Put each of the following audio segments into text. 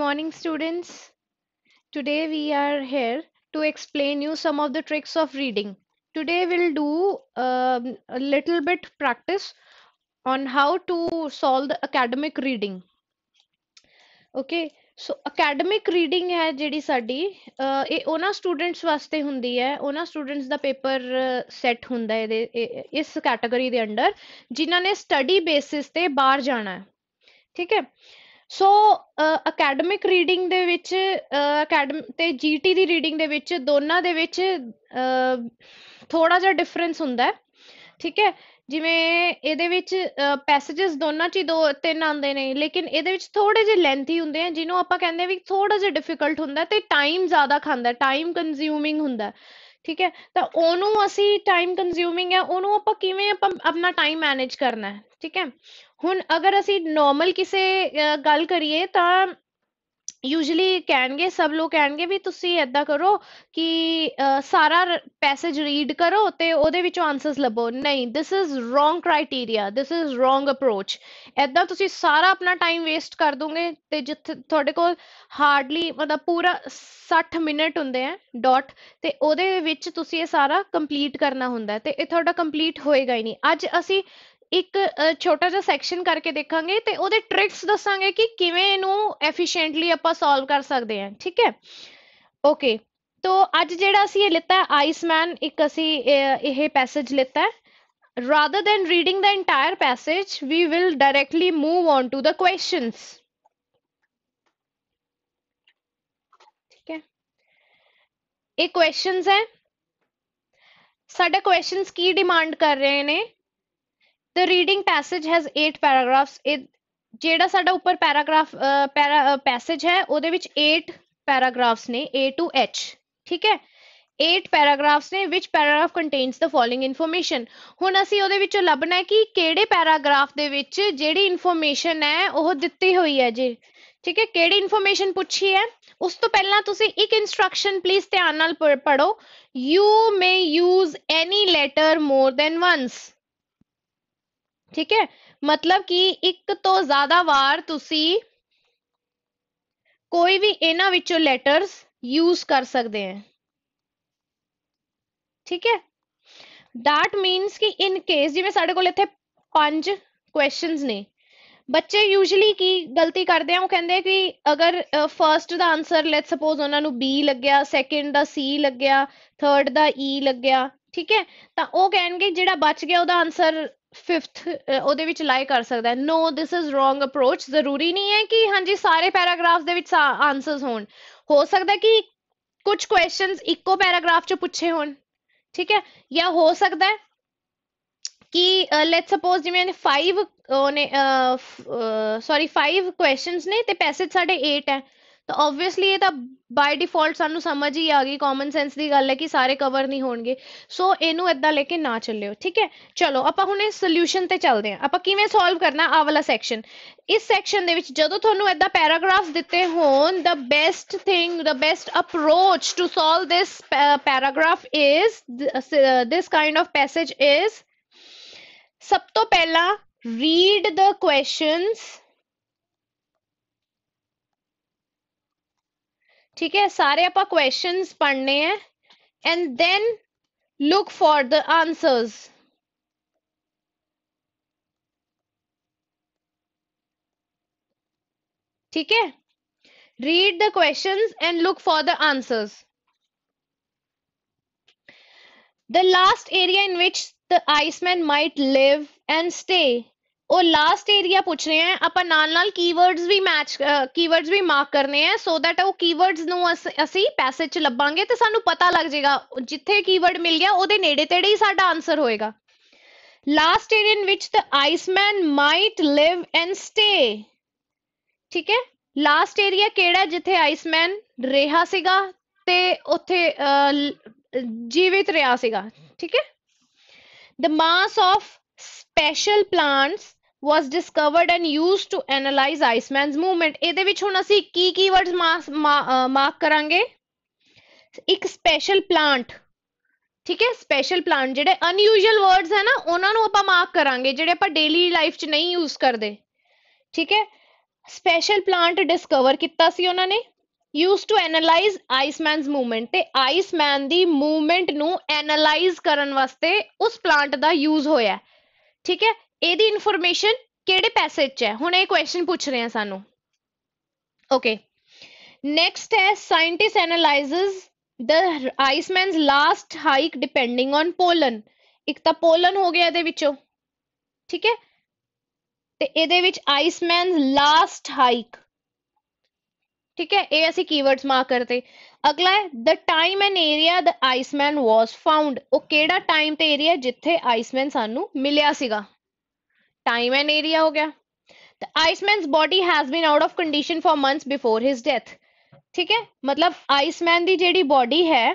morning students. Today we are here to explain you some of the tricks of reading. Today we'll do um, a little bit practice on how to solve the academic reading. Okay, so academic reading ਹੈ ਜਿਹੜੀ study ਇਹ students students ਵਾਸਤੇ ਹੁੰਦੀ ਹੈ students students paper set set ਹੁੰਦਾ ਇਹਦੇ ਇਸ category ਦੇ ਅੰਡਰ ਜਿਨ੍ਹਾਂ ਨੇ ਸਟੱਡੀ ਬੇਸਿਸ ਤੇ ਬਾਹਰ ਜਾਣਾ ਹੈ ਸੋ ਅਕੈਡਮਿਕ ਰੀਡਿੰਗ ਦੇ ਵਿੱਚ ਅਕੈਡਮ uh, ਤੇ ਜੀਟੀ ਦੀ ਰੀਡਿੰਗ ਦੇ ਵਿੱਚ ਦੋਨਾਂ ਦੇ ਵਿੱਚ uh, ਥੋੜਾ ਜਿਹਾ ਡਿਫਰੈਂਸ ਹੁੰਦਾ ਠੀਕ ਹੈ ਜਿਵੇਂ ਇਹਦੇ ਵਿੱਚ ਪੈਸੇजेस uh, ਦੋਨਾਂ ਚ ਦੋ ਤਿੰਨ ਆਉਂਦੇ ਨੇ ਲੇਕਿਨ ਇਹਦੇ ਵਿੱਚ ਥੋੜੇ ਜਿਹੇ ਲੈਂਥੀ ਹੁੰਦੇ ਆ ਜਿਹਨੂੰ ਆਪਾਂ ਕਹਿੰਦੇ ਆ ਵੀ ਥੋੜਾ ਜਿਹਾ ਡਿਫਿਕਲਟ ਹੁੰਦਾ ਤੇ ਟਾਈਮ ਜ਼ਿਆਦਾ ਖਾਂਦਾ ਟਾਈਮ ਕੰਜ਼ਿਊਮਿੰਗ ਹੁੰਦਾ ਠੀਕ ਹੈ ਤਾਂ ਉਹਨੂੰ ਅਸੀਂ ਟਾਈਮ ਕੰਜ਼ਿਊਮਿੰਗ ਹੈ ਉਹਨੂੰ ਆਪਾਂ ਕਿਵੇਂ ਆਪਾਂ ਆਪਣਾ ਟਾਈਮ ਮੈਨੇਜ ਕਰਨਾ ਹੈ ਠੀਕ ਹੈ ਹੁਣ ਅਗਰ ਅਸੀਂ ਨਾਰਮਲ ਕਿਸੇ ਗੱਲ ਕਰੀਏ ਤਾਂ ਯੂਜੂਲੀ ਕਹਿਣਗੇ ਸਭ ਲੋਕ ਕਹਿਣਗੇ ਵੀ ਤੁਸੀਂ ਐਦਾਂ ਕਰੋ ਕਿ ਸਾਰਾ ਪੈਸੇਜ ਰੀਡ ਕਰੋ ਤੇ ਉਹਦੇ ਵਿੱਚੋਂ ਆਨਸਰਸ ਲੱਭੋ ਨਹੀਂ this is wrong criteria this is wrong approach ਐਦਾਂ ਤੁਸੀਂ ਸਾਰਾ ਆਪਣਾ ਟਾਈਮ ਵੇਸਟ ਕਰ ਦੋਗੇ ਤੇ ਜਿੱਥੇ ਤੁਹਾਡੇ ਕੋਲ ਹਾਰਡਲੀ ਮਤਲਬ ਪੂਰਾ 60 ਮਿੰਟ ਹੁੰਦੇ ਆ ਡਾਟ ਤੇ ਉਹਦੇ ਵਿੱਚ ਤੁਸੀਂ ਇਹ ਸਾਰਾ ਕੰਪਲੀਟ ਕਰਨਾ ਹੁੰਦਾ ਤੇ ਇਹ ਤੁਹਾਡਾ ਕੰਪਲੀਟ ਹੋਏਗਾ ਹੀ ਨਹੀਂ ਅੱਜ ਅਸੀਂ ਇੱਕ ਛੋਟਾ ਜਿਹਾ ਸੈਕਸ਼ਨ ਕਰਕੇ ਦੇਖਾਂਗੇ ਤੇ ਉਹਦੇ ਟ੍ਰਿਕਸ ਦੱਸਾਂਗੇ ਕਿ ਕਿਵੇਂ ਇਹਨੂੰ ਐਫੀਸ਼ੀਐਂਟਲੀ ਆਪਾਂ ਸੋਲਵ ਕਰ ਸਕਦੇ ਹਾਂ ਠੀਕ ਹੈ ਓਕੇ ਤੋ ਅੱਜ ਜਿਹੜਾ ਅਸੀਂ ਇਹ ਲਿੱਤਾ ਹੈ ਆਈਸਮੈਨ ਇੱਕ ਅਸੀਂ ਇਹ ਪੈਸੇਜ ਲਿੱਤਾ ਹੈ ਰਾਦਰ ਦੈਨ ਰੀਡਿੰਗ ਦਾ entire passage we will directly move on to the questions ਠੀਕ ਹੈ ਇਹ ਕੁਐਸਚਨਸ ਹੈ ਸਾਡੇ ਕੁਐਸਚਨਸ ਕੀ ਡਿਮਾਂਡ ਕਰ ਰਹੇ ਨੇ The reading passage has 8 paragraphs. It ਜਿਹੜਾ ਸਾਡਾ ਉੱਪਰ ਪੈਰਾਗ੍ਰਾਫ ਪੈਸੇਜ ਹੈ ਉਹਦੇ ਵਿੱਚ 8 ਪੈਰਾਗ੍ਰਾਫਸ ਨੇ A to H ਠੀਕ ਹੈ 8 ਪੈਰਾਗ੍ਰਾਫਸ ਨੇ which paragraph contains the following information ਹੁਣ ਅਸੀਂ ਉਹਦੇ ਵਿੱਚੋਂ ਲੱਭਣਾ ਹੈ ਕਿ ਕਿਹੜੇ ਪੈਰਾਗ੍ਰਾਫ ਦੇ ਵਿੱਚ ਜਿਹੜੀ ਇਨਫੋਰਮੇਸ਼ਨ ਹੈ ਉਹ ਦਿੱਤੀ ਹੋਈ ਹੈ ਜੀ ਠੀਕ ਹੈ ਕਿਹੜੀ ਇਨਫੋਰਮੇਸ਼ਨ ਪੁੱਛੀ ਹੈ ਉਸ ਤੋਂ ਪਹਿਲਾਂ ਤੁਸੀਂ ਇੱਕ ਇਨਸਟਰਕਸ਼ਨ ਪਲੀਜ਼ ਧਿਆਨ ਨਾਲ ਪੜੋ you may use any letter more than once ਠੀਕ ਹੈ ਮਤਲਬ ਕਿ ਇੱਕ ਤੋਂ ਜ਼ਿਆਦਾ ਵਾਰ ਤੁਸੀਂ ਕੋਈ ਵੀ ਇਹਨਾਂ ਵਿੱਚੋਂ ਲੈਟਰਸ ਯੂਜ਼ ਕਰ ਸਕਦੇ ਹੈ ਠੀਕ ਹੈ that means ਕਿ in case ਜਿਵੇਂ ਸਾਡੇ ਕੋਲ ਇੱਥੇ ਪੰਜ ਕੁਐਸਚਨਸ ਨੇ ਬੱਚੇ ਯੂਜੂਲੀ ਕੀ ਗਲਤੀ ਕਰਦੇ ਆ ਉਹ ਕਹਿੰਦੇ ਕਿ ਅਗਰ ਫਰਸਟ ਦਾ ਆਨਸਰ ਲੈਟਸ ਸਪੋਜ਼ ਉਹਨਾਂ ਨੂੰ B ਲੱਗਿਆ ਸੈਕਿੰਡ ਦਾ C ਲੱਗਿਆ ਥਰਡ ਦਾ E ਲੱਗਿਆ ਠੀਕ ਹੈ ਤਾਂ ਉਹ ਕਹਿਣਗੇ ਜਿਹੜਾ ਬਚ ਗਿਆ ਉਹਦਾ ਆਨਸਰ ਫਿਫਥ ਉਹਦੇ ਵਿੱਚ ਲਾਈ ਕਰ ਸਕਦਾ ਹੈ no this is wrong approach ਜ਼ਰੂਰੀ ਨਹੀਂ ਹੈ ਕਿ ਹਾਂਜੀ ਸਾਰੇ ਪੈਰਾਗ੍ਰਾਫਸ ਦੇ ਵਿੱਚ ਆਨਸਰਸ ਹੋਣ ਹੋ ਸਕਦਾ ਕਿ ਕੁਝ ਕੁਐਸਚਨਸ ਇੱਕੋ ਪੈਰਾਗ੍ਰਾਫ 'ਚ ਪੁੱਛੇ ਹੋਣ ਠੀਕ ਹੈ ਜਾਂ ਹੋ ਸਕਦਾ ਹੈ ਕਿ ਲੈਟਸ ਸਪੋਜ਼ ਜਿਵੇਂ ਨੇ 5 ਉਹਨੇ ਸੌਰੀ 5 ਕੁਐਸਚਨਸ ਨੇ ਤੇ ਪੈਸੇਜ ਸਾਡੇ 8 ਹੈ ਤਾਂ ਆਬਵੀਅਸਲੀ ਇਹ ਤਾਂ ਬਾਈ ਡਿਫਾਲਟ ਸਾਨੂੰ ਸਮਝ ਹੀ ਆ ਗਈ ਕਾਮਨ ਸੈਂਸ ਦੀ ਗੱਲ ਹੈ ਕਿ ਸਾਰੇ ਕਵਰ ਨਹੀਂ ਹੋਣਗੇ ਸੋ ਇਹਨੂੰ ਇਦਾਂ ਲੈ ਕੇ ਨਾ ਚੱਲਿਓ ਠੀਕ ਹੈ ਚਲੋ ਆਪਾਂ ਹੁਣ ਇਸ ਸੋਲੂਸ਼ਨ ਤੇ ਚੱਲਦੇ ਹਾਂ ਆਪਾਂ ਕਿਵੇਂ ਸੋਲਵ ਕਰਨਾ ਆ ਵਾਲਾ ਸੈਕਸ਼ਨ ਇਸ ਸੈਕਸ਼ਨ ਦੇ ਵਿੱਚ ਜਦੋਂ ਤੁਹਾਨੂੰ ਇਦਾਂ ਪੈਰਾਗ੍ਰਾਫਸ ਦਿੱਤੇ ਹੋਣ ਦਾ ਬੈਸਟ ਥਿੰਗ ਦਾ best approach to solve this paragraph is this kind of passage is ਸਭ ਤੋਂ ਪਹਿਲਾਂ ਰੀਡ ਦ ਕੁਐਸਚਨਸ ਠੀਕ ਹੈ ਸਾਰੇ ਆਪਾਂ ਕੁਐਸਚਨਸ ਪੜ੍ਹਨੇ ਆ and then look for the answers ठीक है read the questions and look for the answers the last area in which the iceman might live and stay ਉਹ ਲਾਸਟ ਏਰੀਆ ਪੁੱਛ ਰਹੇ ਆ ਆਪਾਂ ਨਾਲ ਨਾਲ ਕੀਵਰਡਸ ਵੀ ਮੈਚ ਕੀਵਰਡਸ ਵੀ ਮਾਰਕ ਕਰਨੇ ਆ ਸੋ ਦੈਟ ਉਹ ਕੀਵਰਡਸ ਨੂੰ ਅਸੀਂ ਪੈਸੇਜ ਚ ਲੱਭਾਂਗੇ ਤੇ ਸਾਨੂੰ ਪਤਾ ਲੱਗ ਜਾਏਗਾ ਜਿੱਥੇ ਕੀਵਰਡ ਮਿਲ ਗਿਆ ਉਹਦੇ ਨੇੜੇ ਤੇੜੇ ਹੀ ਸਾਡਾ ਆਨਸਰ ਹੋਏਗਾ last area in which the Iceman might live and stay ਠੀਕ ਹੈ ਲਾਸਟ ਏਰੀਆ ਕਿਹੜਾ ਜਿੱਥੇ ਆਈਸਮੈਨ ਰਿਹਾ ਸੀਗਾ ਤੇ ਉੱਥੇ ਜੀਵਿਤ ਰਿਹਾ ਸੀਗਾ ਠੀਕ ਹੈ the mass of special plants was discovered and used to analyse Iceman's movement ਇਹਦੇ ਵਿੱਚ ਹੁਣ ਅਸੀਂ ਕੀ ਕੀ ਵਰਡਸ ਮਾਰਕ ਕਰਾਂਗੇ ਇੱਕ ਸਪੈਸ਼ਲ ਪਲਾਂਟ ਠੀਕ ਹੈ ਸਪੈਸ਼ਲ ਪਲਾਂਟ ਜਿਹੜੇ ਅਨਯੂਜੂਅਲ ਵਰਡਸ ਹੈ ਨਾ ਉਹਨਾਂ ਨੂੰ ਆਪਾਂ ਮਾਰਕ ਕਰਾਂਗੇ ਜਿਹੜੇ ਆਪਾਂ ਡੇਲੀ ਲਾਈਫ 'ਚ ਨਹੀਂ ਯੂਜ਼ ਕਰਦੇ ਠੀਕ ਹੈ ਸਪੈਸ਼ਲ ਪਲਾਂਟ ਡਿਸਕਵਰ ਕੀਤਾ ਸੀ ਉਹਨਾਂ ਨੇ use to analyse Iceman's movement ਤੇ ਆਈਸਮੈਨ ਦੀ ਮੂਵਮੈਂਟ ਨੂੰ ਐਨਲਾਈਜ਼ ਕਰਨ ਵਾਸਤੇ ਉਸ ਪਲਾਂਟ ਦਾ ਯੂਜ਼ ਹੋਇਆ ਠੀਕ ਹੈ ਇਹਦੀ ਇਨਫੋਰਮੇਸ਼ਨ ਕਿਹੜੇ ਪੈਸੇਜ 'ਚ ਹੈ ਹੁਣ ਇਹ ਕੁਐਸਚਨ ਪੁੱਛ ਰਹੇ ਆ ਸਾਨੂੰ ਓਕੇ ਨੈਕਸਟ ਹੈ scientist analyses the Iceman's last hike depending on pollen ਇੱਕ ਤਾਂ ਪੋਲਨ ਹੋ ਗਿਆ ਇਹਦੇ ਵਿੱਚੋਂ ਠੀਕ ਹੈ ਤੇ ਇਹਦੇ ਵਿੱਚ ਆਈਸਮੈਨਸ ਲਾਸਟ ਹਾਈਕ ਠੀਕ ਹੈ ਇਹ ਅਸੀਂ ਕੀਵਰਡਸ ਮਾਰਕ ਕਰਦੇ ਅਗਲਾ ਹੈ the time and area the Iceman was found ਉਹ ਕਿਹੜਾ ਟਾਈਮ ਤੇ ਏਰੀਆ ਜਿੱਥੇ ਆਈਸਮੈਨ ਸਾਨੂੰ ਮਿਲਿਆ ਸੀਗਾ ਟਾਈਮ ਐਂਡ ਏਰੀਆ ਹੋ ਗਿਆ the Iceman's body has been out of condition for months before his death ਠੀਕ ਹੈ ਮਤਲਬ ਆਈਸਮੈਨ ਦੀ ਜਿਹੜੀ ਬਾਡੀ ਹੈ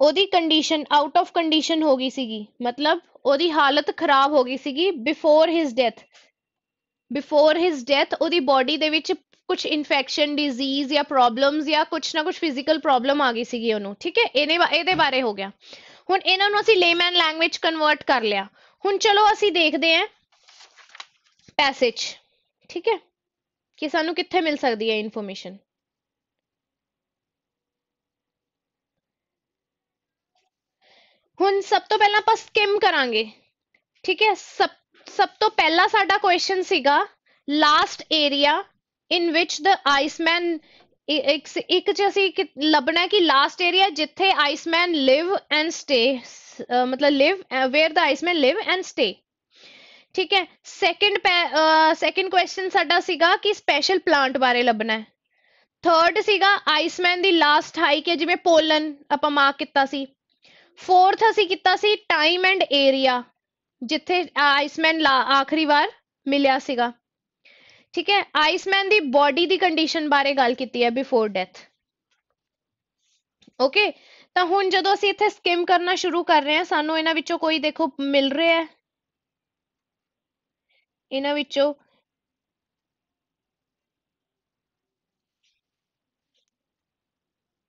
ਉਹਦੀ ਕੰਡੀਸ਼ਨ ਆਊਟ ਆਫ ਕੰਡੀਸ਼ਨ ਹੋ ਗਈ ਸੀਗੀ ਮਤਲਬ ਉਹਦੀ ਹਾਲਤ ਖਰਾਬ ਹੋ ਗਈ ਸੀਗੀ before his death before his death ਉਹਦੀ ਬਾਡੀ ਦੇ ਵਿੱਚ ਕੁਝ ਇਨਫੈਕਸ਼ਨ ਡਿਜ਼ੀਜ਼ ਜਾਂ ਪ੍ਰੋਬਲਮਸ ਜਾਂ ਕੁਝ ਨਾ ਕੁਝ ਫਿਜ਼ੀਕਲ ਪ੍ਰੋਬਲਮ ਆ ਗਈ ਸੀਗੀ ਉਹਨੂੰ ਠੀਕ ਹੈ ਇਹਦੇ ਇਹਦੇ ਬਾਰੇ ਹੋ ਗਿਆ ਹੁਣ ਇਹਨਾਂ ਨੂੰ ਅਸੀਂ ਲੇਮੈਨ ਲੈਂਗੁਏਜ ਕਨਵਰਟ ਕਰ ਲਿਆ ਹੁਣ ਚਲੋ ਅਸੀਂ ਦੇਖਦੇ ਹਾਂ ਪੈਸੇਜ ਠੀਕ ਹੈ ਕਿ ਸਾਨੂੰ ਕਿੱਥੇ ਮਿਲ ਸਕਦੀ ਹੈ ਇਨਫੋਰਮੇਸ਼ਨ ਹੁਣ ਸਭ ਤੋਂ ਪਹਿਲਾਂ ਆਪਾਂ ਸਕਿਮ ਕਰਾਂਗੇ ਠੀਕ ਹੈ ਸਭ ਸਭ ਤੋਂ ਪਹਿਲਾ ਸਾਡਾ ਕੁਐਸਚਨ ਸੀਗਾ last area in which the ਆਈਸਮੈਨ ਇੱਕ ਇੱਕ ਚ ਅਸੀਂ ਲੱਭਣਾ ਕਿ ਲਾਸਟ ਏਰੀਆ ਜਿੱਥੇ ਆਈਸਮੈਨ ਲਿਵ ਐਂਡ ਸਟੇ मतलब live where the Iceman live and stay ਠੀਕ ਹੈ ਸੈਕੰਡ ਸੈਕੰਡ ਕੁਐਸਚਨ ਸਾਡਾ ਸੀਗਾ ਕਿ ਸਪੈਸ਼ਲ ਪਲਾਂਟ ਬਾਰੇ ਲੱਭਣਾ ਹੈ ਥਰਡ ਸੀਗਾ ਆਈਸਮੈਨ ਦੀ ਲਾਸਟ ਹਾਈਕ ਹੈ ਜਿਵੇਂ ਪੋਲਨ ਆਪਾਂ ਮਾਰਕ ਕੀਤਾ ਸੀ ਫੋਰਥ ਅਸੀਂ ਕੀਤਾ ਸੀ ਟਾਈਮ ਐਂਡ ਏਰੀਆ ਜਿੱਥੇ ਆਈਸਮੈਨ ਆਖਰੀ ਵਾਰ ਮਿਲਿਆ ਸੀਗਾ ਠੀਕ ਹੈ ਆਈਸਮੈਨ ਦੀ ਬਾਡੀ ਦੀ ਕੰਡੀਸ਼ਨ ਬਾਰੇ ਗੱਲ ਕੀਤੀ ਹੈ ਬਿਫੋਰ ਡੈਥ ਓਕੇ ਤਾਂ ਹੁਣ ਜਦੋਂ ਅਸੀਂ ਇੱਥੇ ਸਕਿਮ ਕਰਨਾ ਸ਼ੁਰੂ ਕਰ ਰਹੇ ਹਾਂ ਸਾਨੂੰ ਇਹਨਾਂ ਵਿੱਚੋਂ ਕੋਈ ਦੇਖੋ ਮਿਲ ਰਿਹਾ ਹੈ ਇਹਨਾਂ ਵਿੱਚੋਂ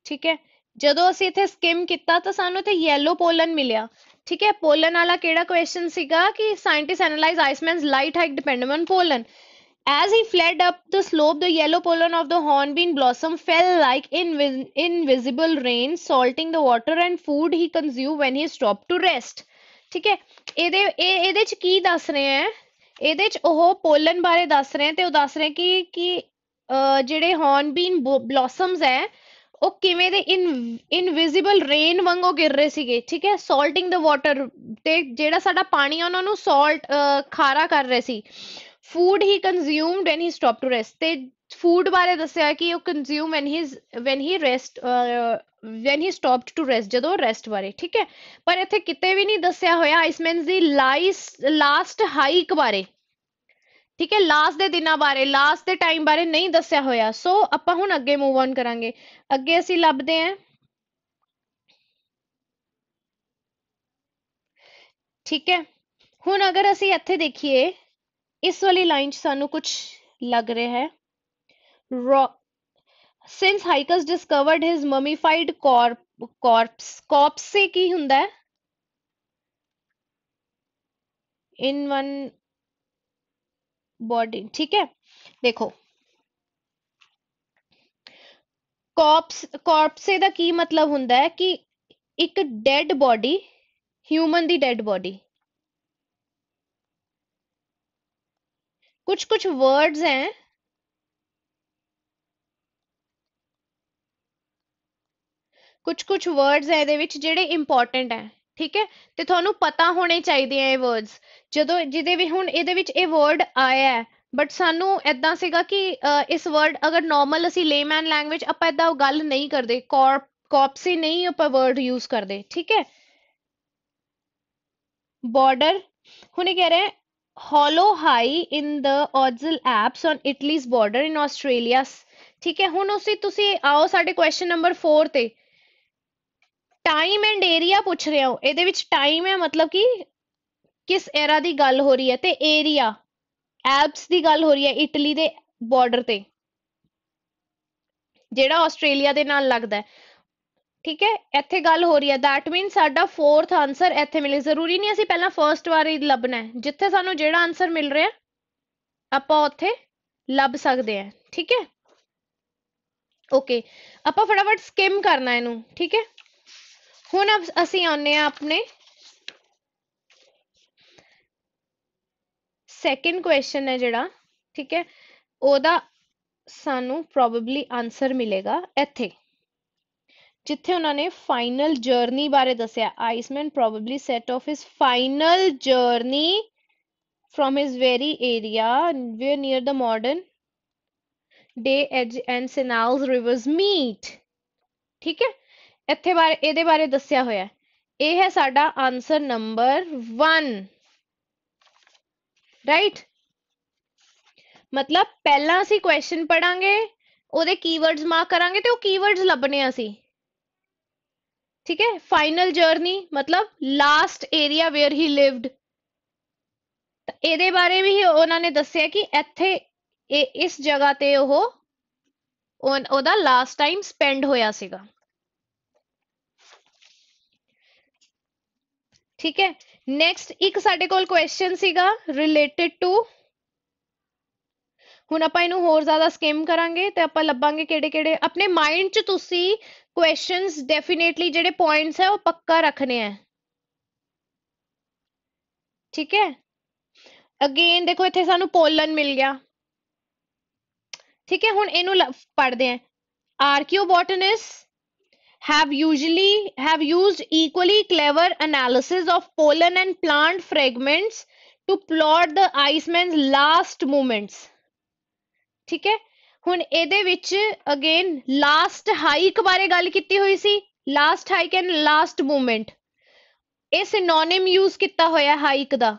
ਠੀਕ ਹੈ ਜਦੋਂ ਅਸੀਂ ਇੱਥੇ ਸਕਿਮ ਕੀਤਾ ਤਾਂ ਸਾਨੂੰ ਇੱਥੇ yellow pollen ਮਿਲਿਆ ਠੀਕ ਹੈ pollen ਵਾਲਾ ਕਿਹੜਾ ਕੁਐਸਚਨ ਸੀਗਾ ਕਿ scientist analyse Iceman's light hike depending on As he fled up the slope, the yellow pollen of the hornbeam blossom fell like invis- invisible rain, salting the water and food he consumed when he stopped to rest. ਠੀਕ ਹੈ ਇਹਦੇ ਇਹ ਇਹਦੇ ਚ ਕੀ ਦੱਸ ਰਹੇ ਆ ਇਹਦੇ ਚ ਉਹ ਪੋਲਨ ਬਾਰੇ ਦੱਸ ਰਹੇ ਤੇ ਉਹ ਦੱਸ ਰਹੇ ਕਿ ਕਿ ਜਿਹੜੇ ਹੌਰਨਬੀਨ ਬਲੌਸਮਸ ਹੈ ਉਹ ਕਿਵੇਂ ਦੇ ਇਨ ਇਨਵਿਜ਼ੀਬਲ ਰੇਨ ਵਾਂਗੂ ਗਿਰ ਰਹੇ ਸੀਗੇ ਠੀਕ ਹੈ ਸੌਲਟਿੰਗ ਦ ਵਾਟਰ ਤੇ ਜਿਹੜਾ ਸਾਡਾ ਪਾਣੀ ਆ ਉਹਨਾਂ ਨੂੰ ਸਾਲਟ ਖਾਰਾ ਕਰ ਰਹੇ ਸੀ food he consume when he stop to rest ते फूड बारे दसया कि consume when he when he rest when he stop to rest जो रेस्ट बारे ठीक है पर इतने कितने भी नहीं दसया हो आइसमैन लाइस लास्ट हाइक बारे ठीक है लास्ट के दिन बारे लास्ट के टाइम बारे नहीं दसया हो सो आप हम अगे मूव ऑन करा अगे असी लभदे ठीक है हूँ अगर असी इतने देखिए इस वाली लाइन सू कुछ लग रहा है since hikes discovered his mummified से की हों इन वन बॉडी ठीक है देखो कॉप्स कॉर्पसे का की मतलब होंगे कि एक डेड बॉडी ह्यूमन की डेड बॉडी कुछ कुछ वर्ड्स हैं ਕੁਝ ਕੁਝ ਵਰਡਸ ਹੈ ਇਹਦੇ ਵਿੱਚ ਜਿਹੜੇ ਇੰਪੋਰਟੈਂਟ ਹੈ ਠੀਕ ਹੈ ਤੇ ਤੁਹਾਨੂੰ ਪਤਾ ਹੋਣੇ ਚਾਹੀਦੇ ਆ ਇਹ ਵਰਡਸ ਜਦੋਂ ਜਿਹਦੇ ਵੀ ਹੁਣ ਇਹਦੇ ਵਿੱਚ ਇਹ ਵਰਡ ਆਇਆ ਹੈ ਬਟ ਸਾਨੂੰ ਐਦਾਂ ਸੀਗਾ ਕਿ ਇਸ ਵਰਡ ਅਗਰ ਨਾਰਮਲ ਅਸੀਂ ਲੇਮੈਨ ਲੈਂਗੁਏਜ ਆਪਾਂ ਇਦਾਂ ਗੱਲ ਨਹੀਂ ਕਰਦੇ ਕਾਰਪ ਕਾਪਸੀ ਨਹੀਂ ਆਪਾਂ ਵਰਡ ਯੂਜ਼ ਕਰਦੇ ਠੀਕ ਹੈ ਬਾਰਡਰ ਹੁਣ ਇਹ ਕਹਿ ਰਿਹਾ high in the Otztal Alps on Italy's border in Australia ਠੀਕ ਹੈ ਹੁਣ ਉਸੇ ਤੁਸੀਂ ਆਓ ਸਾਡੇ ਕੁਐਸਚਨ ਨੰਬਰ 4 ਤੇ ਟਾਈਮ ਐਂਡ ਏਰੀਆ ਪੁੱਛ ਰਹੇ ਹੋ ਇਹਦੇ ਵਿੱਚ ਟਾਈਮ ਹੈ ਮਤਲਬ ਕਿ ਕਿਸ ਏਰਾ ਦੀ ਗੱਲ ਹੋ ਰਹੀ ਹੈ ਤੇ ਏਰੀਆ ਐਪਸ ਦੀ ਗੱਲ ਹੋ ਰਹੀ ਹੈ ਇਟਲੀ ਦੇ ਬਾਰਡਰ ਤੇ ਜਿਹੜਾ ਆਸਟ੍ਰੇਲੀਆ ਦੇ ਨਾਲ ਲੱਗਦਾ ਹੈ ਠੀਕ ਹੈ ਇੱਥੇ ਗੱਲ ਹੋ ਰਹੀ ਹੈ that ਮੀਨ ਸਾਡਾ 4th ਆਨਸਰ ਇੱਥੇ ਮਿਲੇ ਜ਼ਰੂਰੀ ਨਹੀਂ ਅਸੀਂ ਪਹਿਲਾਂ ਫਰਸਟ ਵਾਰ ਹੀ ਲੱਭਣਾ ਹੈ ਜਿੱਥੇ ਸਾਨੂੰ ਜਿਹੜਾ ਆਨਸਰ ਮਿਲ ਰਿਹਾ ਆਪਾਂ ਉੱਥੇ ਲੱਭ ਸਕਦੇ ਹਾਂ ਠੀਕ ਹੈ ਓਕੇ ਆਪਾਂ ਫਟਾਫਟ ਸਕਿਮ ਕਰਨਾ ਇਹਨੂੰ ਠੀਕ ਹੈ ਹੁਣ ਅਸੀਂ ਆਉਨੇ ਆ ਆਪਣੇ ਸੈਕਿੰਡ ਕੁਐਸਚਨ ਹੈ ਜਿਹੜਾ ਠੀਕ ਹੈ ਉਹਦਾ ਸਾਨੂੰ ਪ੍ਰੋਬਬਲੀ ਆਨਸਰ ਮਿਲੇਗਾ ਇੱਥੇ ਜਿੱਥੇ ਉਹਨਾਂ ਨੇ ਫਾਈਨਲ ਜਰਨੀ ਬਾਰੇ ਦੱਸਿਆ Iceman probably set off his final journey from his very area where near the modern day edge and Senal's rivers meet ਠੀਕ ਹੈ ਇੱਥੇ ਬਾਰੇ ਇਹਦੇ ਬਾਰੇ ਦੱਸਿਆ ਹੋਇਆ ਹੈ ਇਹ ਹੈ ਸਾਡਾ ਆਨਸਰ ਨੰਬਰ 1 ਰਾਈਟ ਮਤਲਬ ਪਹਿਲਾਂ ਅਸੀਂ ਕੁਐਸਚਨ ਪੜਾਂਗੇ ਉਹਦੇ ਕੀਵਰਡਸ ਮਾਰਕ ਕਰਾਂਗੇ ਤੇ ਉਹ ਕੀਵਰਡਸ ਲੱਭਣੇ ਆ ਸੀ ठीक है ਫਾਈਨਲ ਜਰਨੀ ਮਤਲਬ last area where he lived ਇਹਦੇ ਬਾਰੇ ਵੀ ਉਹਨਾਂ ਨੇ ਦੱਸਿਆ ਕਿ ਇੱਥੇ ਇਸ ਜਗ੍ਹਾ ਤੇ ਉਹ ਉਹਦਾ ਲਾਸਟ ਟਾਈਮ ਸਪੈਂਡ ਹੋਇਆ ਸੀਗਾ ਠੀਕ ਹੈ ਨੈਕਸਟ ਇੱਕ ਸਾਡੇ ਕੋਲ ਕੁਐਸਚਨ ਸੀਗਾ ਰਿਲੇਟਡ ਟੂ ਹੁਣ ਆਪਾਂ ਇਹਨੂੰ ਹੋਰ ਜ਼ਿਆਦਾ ਸਕਿਮ ਕਰਾਂਗੇ ਤੇ ਆਪਾਂ ਲੱਭਾਂਗੇ ਕਿਹੜੇ ਕਿਹੜੇ ਆਪਣੇ ਮਾਈਂਡ 'ਚ ਤੁਸੀਂ ਕੁਐਸਚਨਸ ਡੈਫੀਨੇਟਲੀ ਜਿਹੜੇ ਪੁਆਇੰਟਸ ਹੈ ਉਹ ਪੱਕਾ ਰੱਖਣੇ ਆ ਠੀਕ ਹੈ ਅਗੇਨ ਦੇਖੋ ਇੱਥੇ ਸਾਨੂੰ ਪੋਲਨ ਮਿਲ ਗਿਆ ਠੀਕ ਹੈ ਹੁਣ ਇਹਨੂੰ ਪੜਦੇ ਆ archaeobotanists have usually have used equally clever analysis of pollen and plant fragments to plot the iceman's last moments ਠੀਕ ਹੈ ਹੁਣ ਇਹਦੇ ਵਿੱਚ ਅਗੇਨ ਲਾਸਟ ਹਾਈਕ ਬਾਰੇ ਗੱਲ ਕੀਤੀ ਹੋਈ ਸੀ last hike and last movement ਇਹ ਸਿਨੋਨਿਮ ਯੂਜ਼ ਕੀਤਾ ਹੋਇਆ ਹਾਈਕ ਦਾ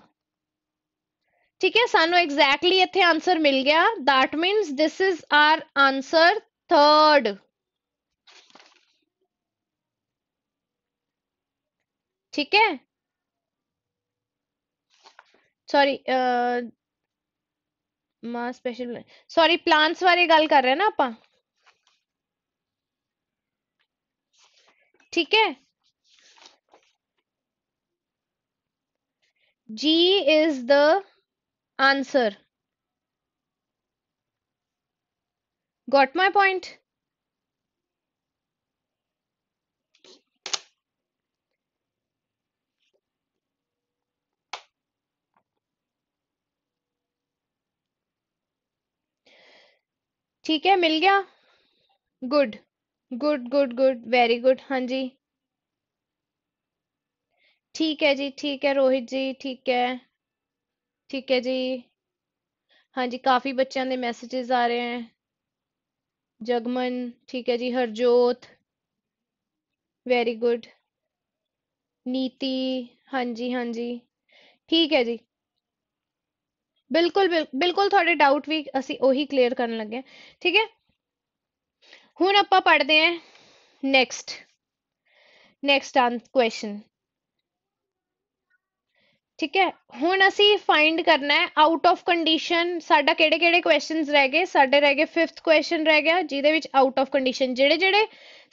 ਠੀਕ ਹੈ ਸਾਨੂੰ ਐਗਜ਼ੈਕਟਲੀ ਇੱਥੇ ਆਨਸਰ ਮਿਲ ਗਿਆ that means this is our answer 3rd ਠੀਕ ਹੈ ਸੌਰੀ ਮਾਂ ਸਪੈਸ਼ਲ ਸੌਰੀ ਪਲਾਂਟਸ ਬਾਰੇ ਗੱਲ ਕਰ ਰਹੇ ਨਾ ਆਪਾਂ ठीक है G is the answer. Got my point? ठीक है मिल गया good good good good very good हाँ जी ठीक है जी ठीक है रोहित जी ठीक है ਠੀਕ ਹੈ ਜੀ ਹਾਂਜੀ ਕਾਫੀ ਬੱਚਿਆਂ ਦੇ ਮੈਸੇजेस ਆ ਰਹੇ ਹਨ ਜਗਮਨ ਠੀਕ ਹੈ ਜੀ ਹਰਜੋਤ ਵੈਰੀ ਗੁੱਡ ਨੀਤੀ ਹਾਂਜੀ ਹਾਂਜੀ ਠੀਕ ਹੈ ਜੀ ਬਿਲਕੁਲ ਬਿਲਕੁਲ ਤੁਹਾਡੇ ਡਾਊਟ ਵੀ ਅਸੀਂ ਉਹੀ ਕਲੀਅਰ ਕਰਨ ਲੱਗੇ ਠੀਕ ਹੈ ਹੁਣ ਆਪਾਂ ਪੜ੍ਹਦੇ ਹਾਂ ਨੈਕਸਟ ਨੈਕਸਟ ਆਨ ਕੁਐਸਚਨ ਠੀਕ ਹੈ ਹੁਣ ਅਸੀਂ ਫਾਈਂਡ ਕਰਨਾ ਹੈ ਆਊਟ ਆਫ ਕੰਡੀਸ਼ਨ ਸਾਡਾ ਕਿਹੜੇ ਕਿਹੜੇ ਕੁਐਸਚਨਸ ਰਹਿ ਗਏ ਸਾਡੇ ਰਹਿ ਗਏ 5th ਕੁਐਸਚਨ ਰਹਿ ਗਿਆ ਜਿਹਦੇ ਵਿੱਚ ਆਊਟ ਆਫ ਕੰਡੀਸ਼ਨ ਜਿਹੜੇ ਜਿਹੜੇ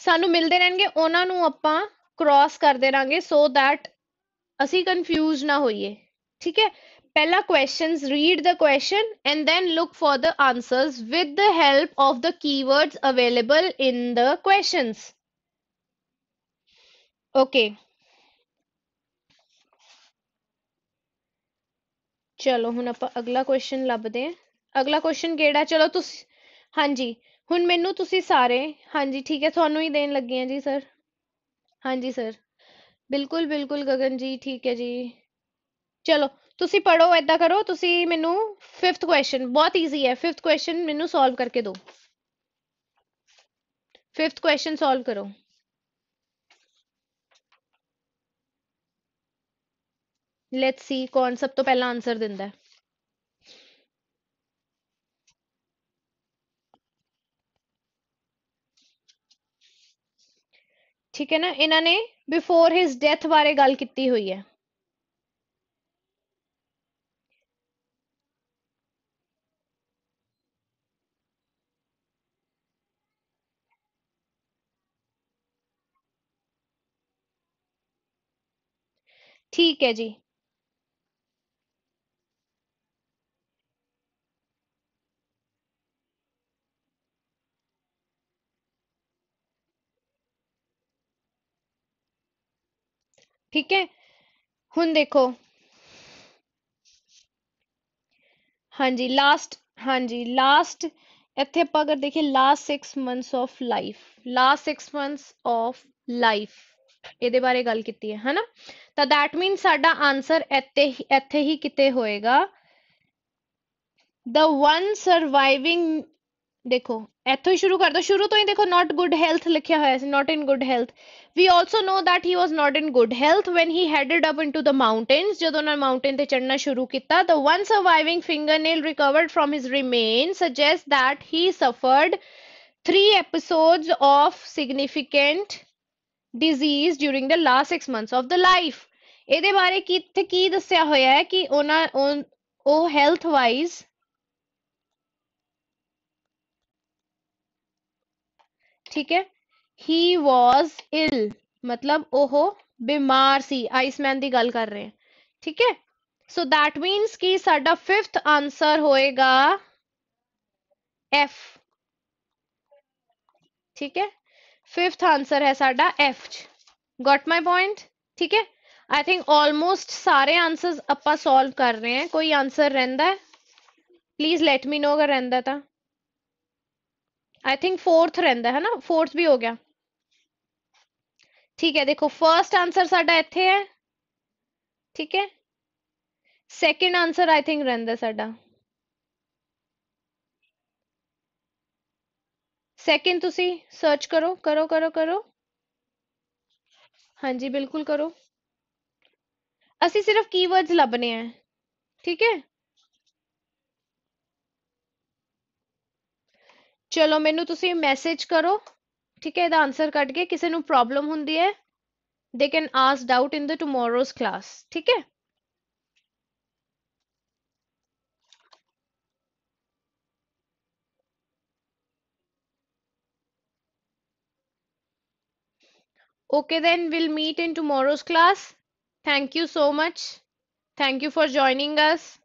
ਸਾਨੂੰ ਮਿਲਦੇ ਰਹਿਣਗੇ ਉਹਨਾਂ ਨੂੰ ਆਪਾਂ ਕ੍ਰਾਸ ਕਰਦੇ ਰਾਂਗੇ ਸੋ ਥੈਟ ਅਸੀਂ ਕਨਫਿਊਜ਼ ਨਾ ਹੋਈਏ ਠੀਕ ਹੈ ਪਹਿਲਾ questions read the question and then look for the answers with the help of the keywords available in the questions okay ਚਲੋ ਹੁਣ ਆਪਾਂ ਅਗਲਾ ਕੁਐਸਚਨ ਲੱਭਦੇ ਹਾਂ ਅਗਲਾ ਕੁਐਸਚਨ ਕਿਹੜਾ ਚਲੋ ਤੁਸੀਂ ਹਾਂਜੀ ਹੁਣ ਮੈਨੂੰ ਤੁਸੀਂ ਸਾਰੇ ਹਾਂਜੀ ਠੀਕ ਹੈ ਤੁਹਾਨੂੰ ਹੀ ਦੇਣ ਲੱਗੇ ਆ ਜੀ ਸਰ ਹਾਂਜੀ ਸਰ ਬਿਲਕੁਲ ਬਿਲਕੁਲ ਗਗਨ ਜੀ ਠੀਕ ਹੈ ਜੀ ਚਲੋ ਤੁਸੀਂ ਪੜੋ ਐਦਾਂ ਕਰੋ ਤੁਸੀਂ ਮੈਨੂੰ 5th ਕੁਐਸਚਨ ਬਹੁਤ ਈਜ਼ੀ ਹੈ 5th ਕੁਐਸਚਨ ਮੈਨੂੰ ਸੋਲਵ ਕਰਕੇ ਦਿਓ 5th ਕੁਐਸਚਨ ਸੋਲਵ ਕਰੋ ਲੈਟਸ ਸੀ ਕੌਣ ਸਭ ਤੋਂ ਪਹਿਲਾਂ ਆਨਸਰ ਦਿੰਦਾ ਹੈ ਠੀਕ ਹੈ ਨਾ ਇਹਨਾਂ ਨੇ ਬਿਫੋਰ ਹਿਸ ਡੈਥ ਬਾਰੇ ਗੱਲ ਕੀਤੀ ਹੋਈ ਹੈ ठीक है जी ठीक है हम देखो हाँ जी लास्ट हाँ जी लास्ट इतने आप अगर देखिए last six months of life last six months of life ਇਹਦੇ ਬਾਰੇ ਗੱਲ ਕੀਤੀ ਹੈ ਹਨਾ ਤਾਂ that means ਸਾਡਾ ਆਨਸਰ ਇੱਥੇ ਹੀ ਇੱਥੇ ਹੀ ਕਿਤੇ ਹੋਏਗਾ the one surviving ਦੇਖੋ ਇੱਥੋਂ ਹੀ ਸ਼ੁਰੂ ਕਰ ਦੋ ਸ਼ੁਰੂ ਤੋਂ ਹੀ ਦੇਖੋ not good health ਲਿਖਿਆ ਹੋਇਆ ਸੀ not in good health we also know that he was not in good health when he headed up into the mountains ਜਦੋਂ ਉਹਨਾਂ ਮਾਊਂਟੇਨ ਤੇ ਚੜਨਾ ਸ਼ੁਰੂ ਕੀਤਾ the one surviving fingernail recovered from his remains suggests that he suffered three episodes of significant disease during the last 6 months of the life ਇਹਦੇ ਬਾਰੇ ਕੀ ਇੱਥੇ ਕੀ ਦੱਸਿਆ ਹੋਇਆ ਹੈ ਕਿ ਉਹਨਾਂ ਉਹ ਹੈਲਥ ਵਾਈਜ਼ ਠੀਕ ਹੈ ਹੀ ਵਾਸ ਇਲ ਮਤਲਬ ਉਹ ਬਿਮਾਰ ਸੀ ਆਈਸਮੈਨ ਦੀ ਗੱਲ ਕਰ ਰਹੇ ਹਾਂ ਠੀਕ ਹੈ ਸੋ ਦੈਟ ਮੀਨਸ ਕਿ ਸਾਡਾ 5th ਆਨਸਰ ਹੋਏਗਾ ਐਫ ਠੀਕ ਹੈ फिफ्थ आंसर है साडा एफ गॉट माई पॉइंट ठीक है आई थिंक ऑलमोस्ट सारे आंसर आप सोल्व कर रहे हैं कोई आंसर रहा है प्लीज लेट मी नो अगर रहा था आई थिंक फोर्थ रहा है ना फोर्थ भी हो गया ठीक है देखो फर्स्ट आंसर साडा इतने है ठीक है सैकेंड आंसर आई थिंक है साडा ਸੈਕਿੰਡ ਤੁਸੀਂ ਸਰਚ ਕਰੋ ਕਰੋ ਕਰੋ ਕਰੋ ਹਾਂਜੀ ਬਿਲਕੁਲ ਕਰੋ ਅਸੀਂ ਸਿਰਫ ਕੀਵਰਡਸ ਲੱਭਨੇ ਆ ਠੀਕ ਹੈ ਚਲੋ ਮੈਨੂੰ ਤੁਸੀਂ ਮੈਸੇਜ ਕਰੋ ਠੀਕ ਹੈ ਇਹਦਾ ਆਨਸਰ ਕੱਢ ਕੇ ਕਿਸੇ ਨੂੰ ਪ੍ਰੋਬਲਮ ਹੁੰਦੀ ਹੈ ਦੇ can ask doubt in the tomorrow's class ਠੀਕ ਹੈ Okay, then we'll meet in tomorrow's class. Thank you so much. Thank you for joining us.